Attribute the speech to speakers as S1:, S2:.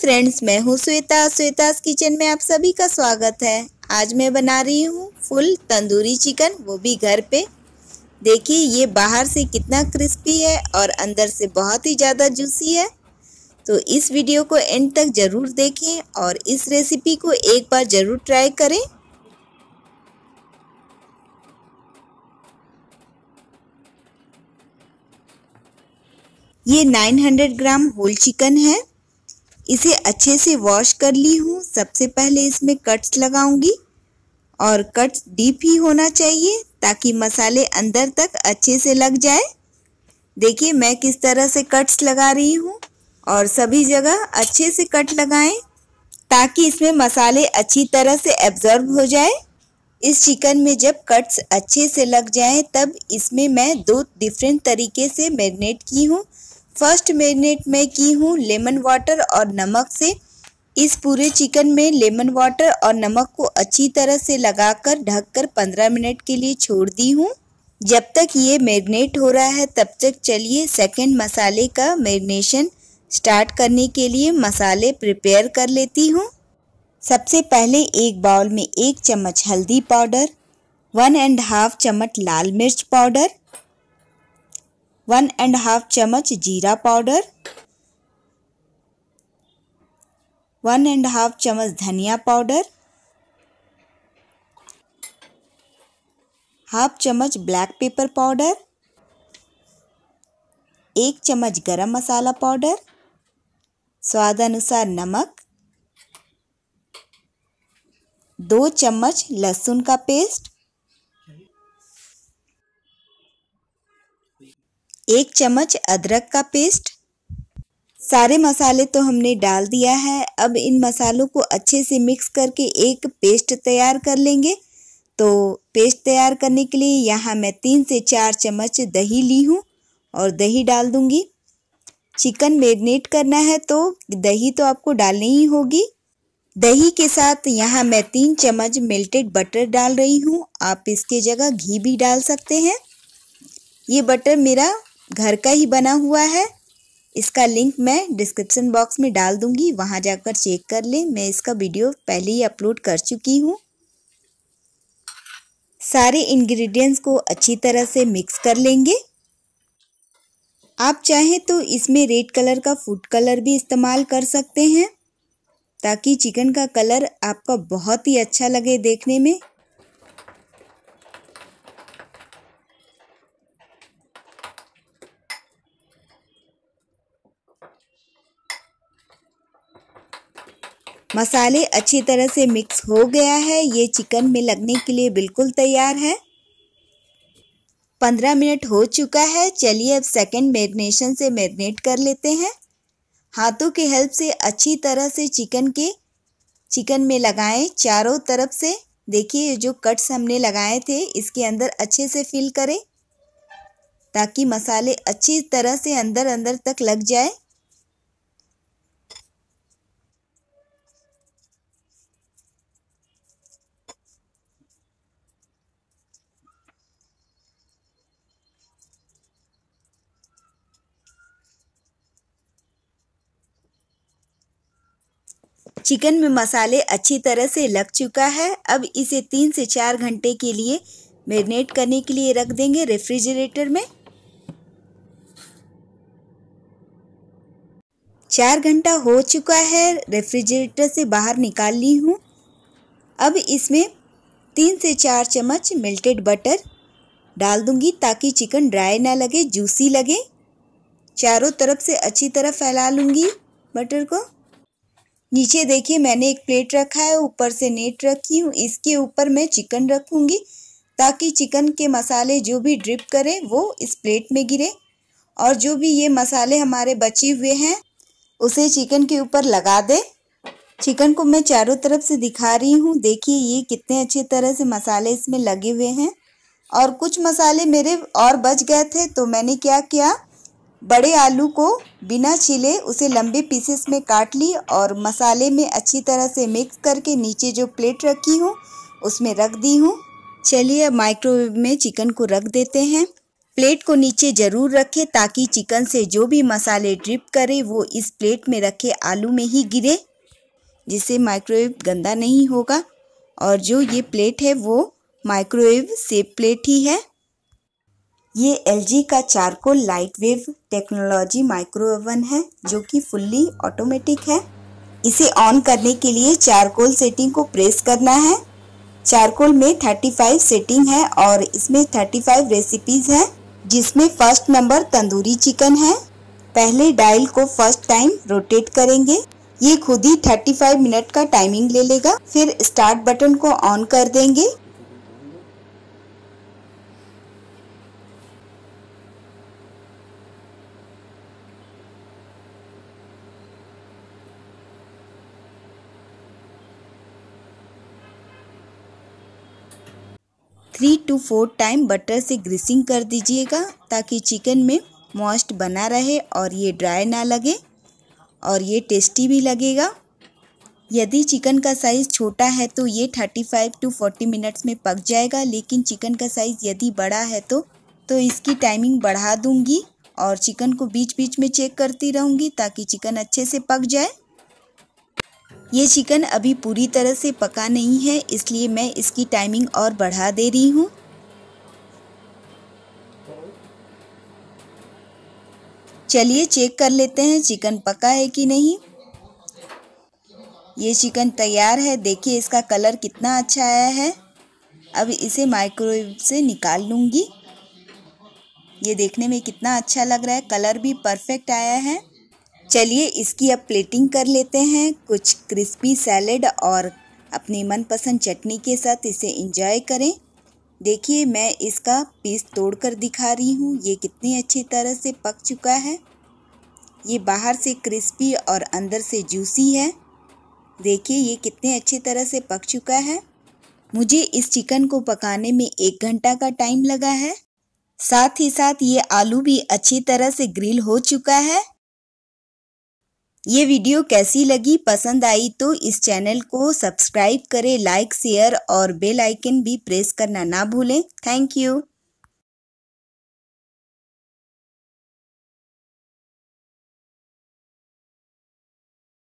S1: friends मैं हूँ Shweta Shweta kitchen में आप सभी का स्वागत है आज मैं बना रही हूँ फुल तंदूरी चिकन वो भी घर पे देखिए ये बाहर से कितना क्रिस्पी है और अंदर से बहुत ही ज़्यादा जूसी है तो इस वीडियो को एंड तक ज़रूर देखें और इस रेसिपी को एक बार ज़रूर ट्राई करें ये 900 ग्राम होल चिकन है इसे अच्छे से वॉश कर ली हूँ सबसे पहले इसमें कट्स लगाऊंगी और कट्स डीप ही होना चाहिए ताकि मसाले अंदर तक अच्छे से लग जाए देखिए मैं किस तरह से कट्स लगा रही हूँ और सभी जगह अच्छे से कट लगाएं ताकि इसमें मसाले अच्छी तरह से एब्जॉर्ब हो जाए इस चिकन में जब कट्स अच्छे से लग जाएं तब इसमें मैं दो डिफरेंट तरीके से मैरिनेट की हूँ फर्स्ट मैरिनेट मैं की हूँ लेमन वाटर और नमक से इस पूरे चिकन में लेमन वाटर और नमक को अच्छी तरह से लगाकर ढककर 15 मिनट के लिए छोड़ दी हूँ जब तक ये मैरिनेट हो रहा है तब तक चलिए सेकेंड मसाले का मैरिनेशन स्टार्ट करने के लिए मसाले प्रिपेयर कर लेती हूँ सबसे पहले एक बाउल में एक चम्मच हल्दी पाउडर वन एंड हाफ चम्मच लाल मिर्च पाउडर वन एंड हाफ चम्मच जीरा पाउडर वन एंड हाफ चम्मच धनिया पाउडर हाफ चम्मच ब्लैक पेपर पाउडर एक चम्मच गरम मसाला पाउडर स्वाद अनुसार नमक दो चम्मच लहसुन का पेस्ट एक चम्मच अदरक का पेस्ट सारे मसाले तो हमने डाल दिया है अब इन मसालों को अच्छे से मिक्स करके एक पेस्ट तैयार कर लेंगे तो पेस्ट तैयार करने के लिए यहाँ मैं तीन से चार चम्मच दही ली हूँ और दही डाल दूँगी चिकन मेरिनेट करना है तो दही तो आपको डालनी ही होगी दही के साथ यहाँ मैं तीन चम्मच मेल्टेड बटर डाल रही हूँ आप इसके जगह घी भी डाल सकते हैं ये बटर मेरा घर का ही बना हुआ है इसका लिंक मैं डिस्क्रिप्शन बॉक्स में डाल दूंगी वहाँ जाकर चेक कर लें मैं इसका वीडियो पहले ही अपलोड कर चुकी हूँ सारे इंग्रेडिएंट्स को अच्छी तरह से मिक्स कर लेंगे आप चाहें तो इसमें रेड कलर का फूड कलर भी इस्तेमाल कर सकते हैं ताकि चिकन का कलर आपका बहुत ही अच्छा लगे देखने में मसाले अच्छी तरह से मिक्स हो गया है ये चिकन में लगने के लिए बिल्कुल तैयार है पंद्रह मिनट हो चुका है चलिए अब सेकेंड मैरिनेशन से मैरिनेट कर लेते हैं हाथों की हेल्प से अच्छी तरह से चिकन के चिकन में लगाएं चारों तरफ से देखिए जो कट्स हमने लगाए थे इसके अंदर अच्छे से फिल करें ताकि मसाले अच्छी तरह से अंदर अंदर तक लग जाए चिकन में मसाले अच्छी तरह से लग चुका है अब इसे तीन से चार घंटे के लिए मैरिनेट करने के लिए रख देंगे रेफ्रिजरेटर में चार घंटा हो चुका है रेफ्रिजरेटर से बाहर निकाल ली हूँ अब इसमें तीन से चार चम्मच मेल्टेड बटर डाल दूंगी ताकि चिकन ड्राई ना लगे जूसी लगे चारों तरफ से अच्छी तरह फैला लूँगी बटर को नीचे देखिए मैंने एक प्लेट रखा है ऊपर से नेट रखी हूँ इसके ऊपर मैं चिकन रखूँगी ताकि चिकन के मसाले जो भी ड्रिप करें वो इस प्लेट में गिरे और जो भी ये मसाले हमारे बचे हुए हैं उसे चिकन के ऊपर लगा दे चिकन को मैं चारों तरफ से दिखा रही हूँ देखिए ये कितने अच्छे तरह से मसाले इसमें लगे हुए हैं और कुछ मसाले मेरे और बच गए थे तो मैंने क्या किया बड़े आलू को बिना छीले उसे लंबे पीसेस में काट ली और मसाले में अच्छी तरह से मिक्स करके नीचे जो प्लेट रखी हूँ उसमें रख दी हूँ चलिए अब माइक्रोवेव में चिकन को रख देते हैं प्लेट को नीचे ज़रूर रखें ताकि चिकन से जो भी मसाले ड्रिप करे वो इस प्लेट में रखे आलू में ही गिरे जिससे माइक्रोवेव गंदा नहीं होगा और जो ये प्लेट है वो माइक्रोवेव सेप प्लेट ही है ये एल का charcoal light wave technology micro oven है जो कि फुल्ली ऑटोमेटिक है इसे ऑन करने के लिए चारकोल सेटिंग को प्रेस करना है चारकोल में 35 सेटिंग है और इसमें 35 रेसिपीज़ हैं जिसमें फर्स्ट नंबर तंदूरी चिकन है पहले डायल को फर्स्ट टाइम रोटेट करेंगे ये खुद ही 35 मिनट का टाइमिंग ले लेगा फिर स्टार्ट बटन को ऑन कर देंगे three two four time butter से ग्रीसिंग कर दीजिएगा ताकि चिकन में मॉस्ट बना रहे और ये ड्राई ना लगे और ये टेस्टी भी लगेगा यदि चिकन का साइज़ छोटा है तो ये thirty five to forty minutes में पक जाएगा लेकिन चिकन का साइज़ यदि बड़ा है तो तो इसकी टाइमिंग बढ़ा दूंगी और चिकन को बीच बीच में चेक करती रहूँगी ताकि चिकन अच्छे से पक जाए ये चिकन अभी पूरी तरह से पका नहीं है इसलिए मैं इसकी टाइमिंग और बढ़ा दे रही हूँ चलिए चेक कर लेते हैं चिकन पका है कि नहीं ये चिकन तैयार है देखिए इसका कलर कितना अच्छा आया है अब इसे माइक्रोवेव से निकाल लूँगी ये देखने में कितना अच्छा लग रहा है कलर भी परफेक्ट आया है चलिए इसकी अब प्लेटिंग कर लेते हैं कुछ क्रिस्पी सैलड और अपनी मनपसंद चटनी के साथ इसे इंजॉय करें देखिए मैं इसका पीस तोड़कर दिखा रही हूँ ये कितनी अच्छी तरह से पक चुका है ये बाहर से क्रिस्पी और अंदर से जूसी है देखिए ये कितने अच्छी तरह से पक चुका है मुझे इस चिकन को पकाने में एक घंटा का टाइम लगा है साथ ही साथ ये आलू भी अच्छी तरह से ग्रिल हो चुका है ये वीडियो कैसी लगी पसंद आई तो इस चैनल को सब्सक्राइब करें लाइक शेयर और बेल आइकन भी प्रेस करना ना भूलें थैंक यू